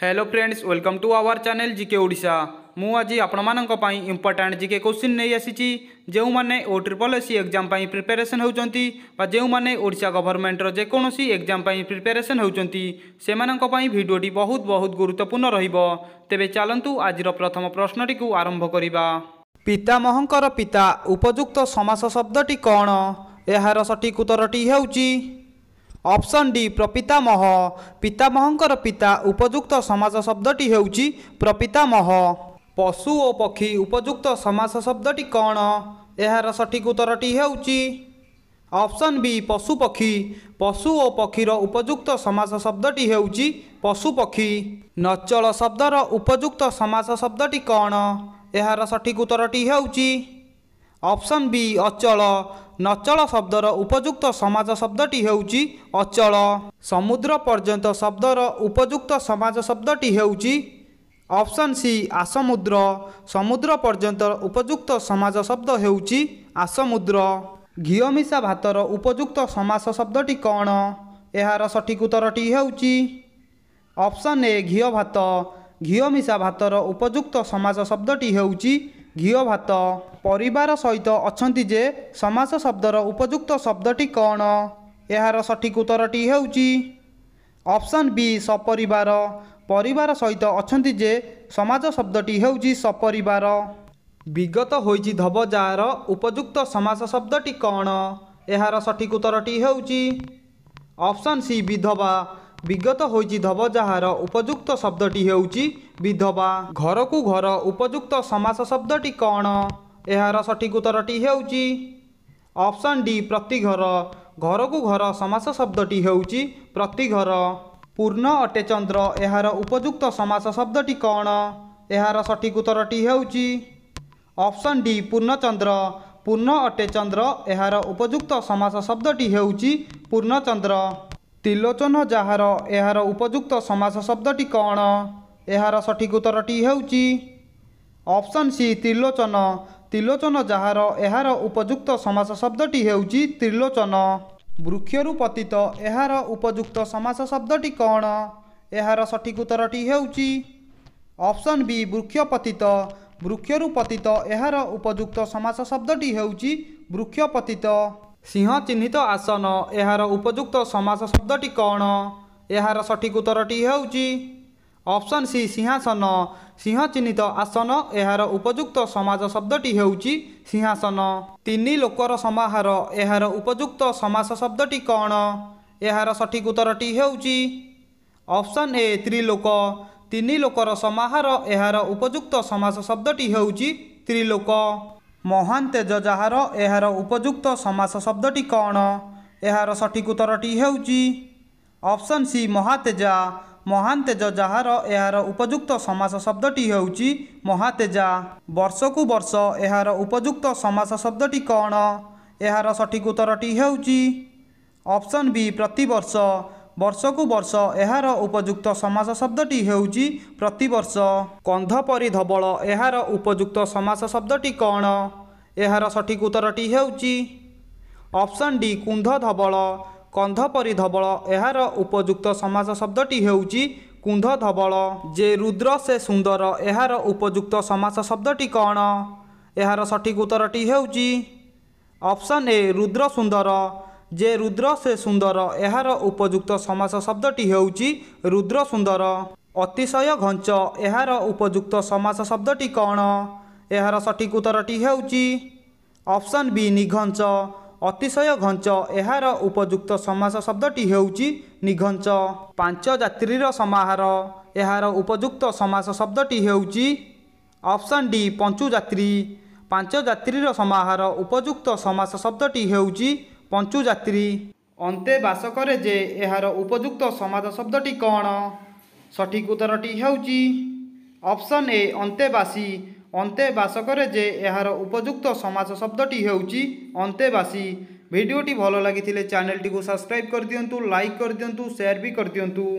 hello friends welcome to our channel GK Odia मुझे आपण मानी इंपोर्टाट जिके क्वेश्चन नहीं आसी जो मैंने O triple S C exam preparation होशा गवर्नमेंटर जेकोसी एक्जाम प्रिपेरेसन होती भिडियोटी बहुत बहुत गुरुत्वपूर्ण रेबे चलतु आज प्रथम प्रश्नटी को आरंभ करवा पितामह पिता उपयुक्त समास शब्दी कौन यार सठिक उत्तरटी ଅପ୍ସନ୍ ଡି ପ୍ରପିତାମହ ପିତାମହଙ୍କର ପିତା ଉପଯୁକ୍ତ ସମାସ ଶବ୍ଦଟି ହେଉଛି ପ୍ରପିତାମହ ପଶୁ ଓ ପକ୍ଷୀ ଉପଯୁକ୍ତ ସମାସ ଶବ୍ଦଟି କ'ଣ ଏହାର ସଠିକ ଉତ୍ତରଟି ହେଉଛି ଅପ୍ସନ୍ ବି ପଶୁପକ୍ଷୀ ପଶୁ ଓ ପକ୍ଷୀର ଉପଯୁକ୍ତ ସମାସ ଶବ୍ଦଟି ହେଉଛି ପଶୁପକ୍ଷୀ ନଚଳ ଶବ୍ଦର ଉପଯୁକ୍ତ ସମାସ ଶବ୍ଦଟି କ'ଣ ଏହାର ସଠିକ ଉତ୍ତରଟି ହେଉଛି ଅପ୍ସନ୍ ବି ଅଚଳ ନଚଳ ଶବ୍ଦର ଉପଯୁକ୍ତ ସମାଜ ଶବ୍ଦଟି ହେଉଛି ଅଚଳ ସମୁଦ୍ର ପର୍ଯ୍ୟନ୍ତ ଶବ୍ଦର ଉପଯୁକ୍ତ ସମାଜ ଶବ୍ଦଟି ହେଉଛି ଅପସନ୍ ସି ଆସମୁଦ୍ର ସମୁଦ୍ର ପର୍ଯ୍ୟନ୍ତ ଉପଯୁକ୍ତ ସମାଜ ଶବ୍ଦ ହେଉଛି ଆସମୁଦ୍ର ଘିଅ ମିଶା ଭାତର ଉପଯୁକ୍ତ ସମାସ ଶବ୍ଦଟି କ'ଣ ଏହାର ସଠିକ ଉତ୍ତରଟି ହେଉଛି ଅପସନ୍ ଏ ଘିଅ ଭାତ ଘିଅ ମିଶା ଭାତର ଉପଯୁକ୍ତ ସମାଜ ଶବ୍ଦଟି ହେଉଛି ଘିଅ ଭାତ ପରିବାର ସହିତ ଅଛନ୍ତି ଯେ ସମାସ ଶବ୍ଦର ଉପଯୁକ୍ତ ଶବ୍ଦଟି କ'ଣ ଏହାର ସଠିକ୍ ଉତ୍ତରଟି ହେଉଛି ଅପସନ୍ ବି ସପରିବାର ପରିବାର ସହିତ ଅଛନ୍ତି ଯେ ସମାଜ ଶବ୍ଦଟି ହେଉଛି ସପରିବାର ବିଗତ ହୋଇଛି ଧବଜାର ଉପଯୁକ୍ତ ସମାସ ଶବ୍ଦଟି କ'ଣ ଏହାର ସଠିକ୍ ଉତ୍ତରଟି ହେଉଛି ଅପସନ୍ ସି ବିଧବା ବିଗତ ହୋଇଛି ଧବଜାହାର ଉପଯୁକ୍ତ ଶବ୍ଦଟି ହେଉଛି ବିଧବା ଘରକୁ ଘର ଉପଯୁକ୍ତ ସମାସ ଶବ୍ଦଟି କ'ଣ ଏହାର ସଠିକ ଉତ୍ତରଟି ହେଉଛି ଅପସନ୍ ଡି ପ୍ରତି ଘର ଘରକୁ ଘର ସମାସ ଶବ୍ଦଟି ହେଉଛି ପ୍ରତି ଘର ପୂର୍ଣ୍ଣ ଅଟେ ଚନ୍ଦ୍ର ଏହାର ଉପଯୁକ୍ତ ସମାସ ଶବ୍ଦଟି କ'ଣ ଏହାର ସଠିକ ଉତ୍ତରଟି ହେଉଛି ଅପସନ୍ ଡି ପୂର୍ଣ୍ଣଚନ୍ଦ୍ର ପୂର୍ଣ୍ଣ ଅଟେ ଚନ୍ଦ୍ର ଏହାର ଉପଯୁକ୍ତ ସମାସ ଶବ୍ଦଟି ହେଉଛି ପୂର୍ଣ୍ଣଚନ୍ଦ୍ର ତ୍ରିଲୋଚନ ଯାହାର ଏହାର ଉପଯୁକ୍ତ ସମାସ ଶବ୍ଦଟି କ'ଣ ଏହାର ସଠିକ ଉତ୍ତରଟି ହେଉଛି ଅପସନ୍ ସି ତ୍ରିଲୋଚନ ତ୍ରିଲୋଚନ ଯାହାର ଏହାର ଉପଯୁକ୍ତ ସମାସ ଶବ୍ଦଟି ହେଉଛି ତ୍ରିଲୋଚନ ବୃକ୍ଷରୁ ପତିତ ଏହାର ଉପଯୁକ୍ତ ସମାସ ଶବ୍ଦଟି କ'ଣ ଏହାର ସଠିକ ଉତ୍ତରଟି ହେଉଛି ଅପସନ୍ ବି ବୃକ୍ଷ ପତିତ ବୃକ୍ଷରୁ ପତିତ ଏହାର ଉପଯୁକ୍ତ ସମାସ ଶବ୍ଦଟି ହେଉଛି ବୃକ୍ଷ ପତିତ ସିଂହ ଚିହ୍ନିତ ଆସନ ଏହାର ଉପଯୁକ୍ତ ସମାସ ଶବ୍ଦଟି କ'ଣ ଏହାର ସଠିକ ଉତ୍ତରଟି ହେଉଛି ଅପସନ୍ ସି ସିଂହାସନ ସିଂହ ଚିହ୍ନିତ ଆସନ ଏହାର ଉପଯୁକ୍ତ ସମାଜ ଶବ୍ଦଟି ହେଉଛି ସିଂହାସନ ତିନି ଲୋକର ସମାହାର ଏହାର ଉପଯୁକ୍ତ ସମାସ ଶବ୍ଦଟି କ'ଣ ଏହାର ସଠିକ ଉତ୍ତରଟି ହେଉଛି ଅପସନ୍ ଏ ତ୍ରିଲୋକ ତିନି ଲୋକର ସମାହାର ଏହାର ଉପଯୁକ୍ତ ସମାସ ଶବ୍ଦଟି ହେଉଛି ତ୍ରିଲୋକ ମହାନ୍ ତେଜ ଯାହାର ଏହାର ଉପଯୁକ୍ତ ସମାସ ଶବ୍ଦଟି କ'ଣ ଏହାର ସଠିକ ଉତ୍ତରଟି ହେଉଛି ଅପସନ୍ ସି ମହାତେଜା ମହାନ୍ ତେଜ ଯାହାର ଏହାର ଉପଯୁକ୍ତ ସମାସ ଶବ୍ଦଟି ହେଉଛି ମହାତେଜା ବର୍ଷକୁ ବର୍ଷ ଏହାର ଉପଯୁକ୍ତ ସମାସ ଶବ୍ଦଟି କ'ଣ ଏହାର ସଠିକ ଉତ୍ତରଟି ହେଉଛି ଅପ୍ସନ୍ ବି ପ୍ରତିବର୍ଷ ବର୍ଷକୁ ବର୍ଷ ଏହାର ଉପଯୁକ୍ତ ସମାସ ଶବ୍ଦଟି ହେଉଛି ପ୍ରତିବର୍ଷ କନ୍ଧ ପରି ଧବଳ ଏହାର ଉପଯୁକ୍ତ ସମାସ ଶବ୍ଦଟି କ'ଣ ଏହାର ସଠିକ ଉତ୍ତରଟି ହେଉଛି ଅପ୍ସନ୍ ଡି କୁନ୍ଧ ଧବଳ କନ୍ଧ ପରି ଧବଳ ଏହାର ଉପଯୁକ୍ତ ସମାସ ଶବ୍ଦଟି ହେଉଛି କୁନ୍ଧ ଧବଳ ଯେ ରୁଦ୍ର ସେ ସୁନ୍ଦର ଏହାର ଉପଯୁକ୍ତ ସମାସ ଶବ୍ଦଟି କ'ଣ ଏହାର ସଠିକ ଉତ୍ତରଟି ହେଉଛି ଅପସନ୍ ଏ ରୁଦ୍ର ସୁନ୍ଦର ଯେ ରୁଦ୍ର ସେ ସୁନ୍ଦର ଏହାର ଉପଯୁକ୍ତ ସମାସ ଶବ୍ଦଟି ହେଉଛି ରୁଦ୍ର ସୁନ୍ଦର ଅତିଶୟ ଘଞ୍ଚ ଏହାର ଉପଯୁକ୍ତ ସମାସ ଶବ୍ଦଟି କ'ଣ ଏହାର ସଠିକ ଉତ୍ତରଟି ହେଉଛି ଅପସନ୍ ବି ନିଘଞ୍ଚ ଅତିଶୟ ଘଞ୍ଚ ଏହାର ଉପଯୁକ୍ତ ସମାସ ଶବ୍ଦଟି ହେଉଛି ନିଘଞ୍ଚ ପାଞ୍ଚ ଯାତ୍ରୀର ସମାହାର ଏହାର ଉପଯୁକ୍ତ ସମାସ ଶବ୍ଦଟି ହେଉଛି ଅପସନ୍ ଡି ପଞ୍ଚୁଯାତ୍ରୀ ପାଞ୍ଚ ଯାତ୍ରୀର ସମାହାର ଉପଯୁକ୍ତ ସମାସ ଶବ୍ଦଟି ହେଉଛି ପଞ୍ଚୁଯାତ୍ରୀ ଅନ୍ତେବାସ କରେ ଯେ ଏହାର ଉପଯୁକ୍ତ ସମାସ ଶବ୍ଦଟି କ'ଣ ସଠିକ୍ ଉତ୍ତରଟି ହେଉଛି ଅପସନ୍ ଏ ଅନ୍ତେବାସୀ ଅନ୍ତେବାସ କରେ ଯେ ଏହାର ଉପଯୁକ୍ତ ସମାଜ ଶବ୍ଦଟି ହେଉଛି ଅନ୍ତେବାସୀ ଭିଡ଼ିଓଟି ଭଲ ଲାଗିଥିଲେ ଚ୍ୟାନେଲଟିକୁ ସବସ୍କ୍ରାଇବ୍ କରିଦିଅନ୍ତୁ ଲାଇକ୍ କରିଦିଅନ୍ତୁ ସେୟାର ବି କରିଦିଅନ୍ତୁ